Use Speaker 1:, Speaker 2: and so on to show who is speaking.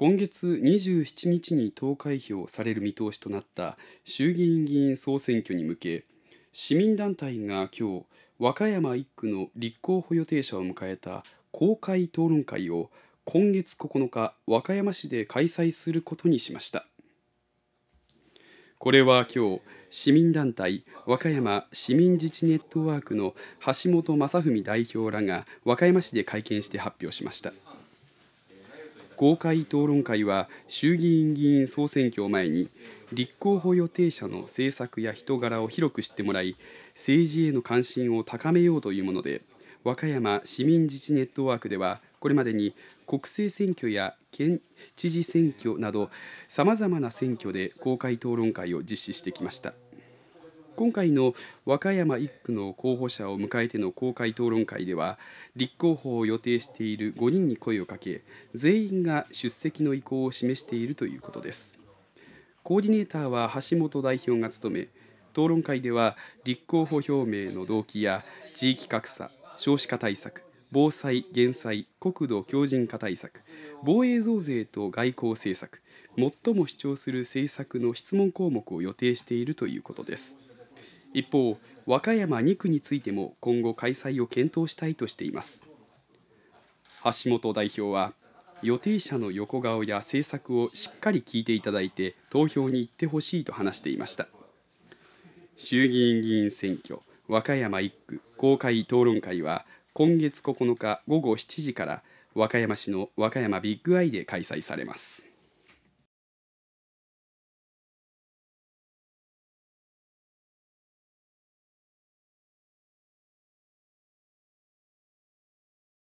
Speaker 1: 今月27日に投開票される見通しとなった衆議院議員総選挙に向け市民団体が今日和歌山1区の立候補予定者を迎えた公開討論会を今月9日和歌山市で開催することにしましたこれは今日市民団体和歌山市民自治ネットワークの橋本正文代表らが和歌山市で会見して発表しました。公開討論会は衆議院議員総選挙を前に立候補予定者の政策や人柄を広く知ってもらい政治への関心を高めようというもので和歌山市民自治ネットワークではこれまでに国政選挙や県知事選挙などさまざまな選挙で公開討論会を実施してきました。今回の和歌山1区の候補者を迎えての公開討論会では立候補を予定している5人に声をかけ全員が出席の意向を示しているということですコーディネーターは橋本代表が務め討論会では立候補表明の動機や地域格差少子化対策防災・減災、国土強靭化対策、防衛増税と外交政策、最も主張する政策の質問項目を予定しているということです。一方、和歌山2区についても今後開催を検討したいとしています。橋本代表は予定者の横顔や政策をしっかり聞いていただいて投票に行ってほしいと話していました衆議院議員選挙和歌山1区公開討論会は今月9日午後7時から和歌山市の和歌山ビッグアイで開催されます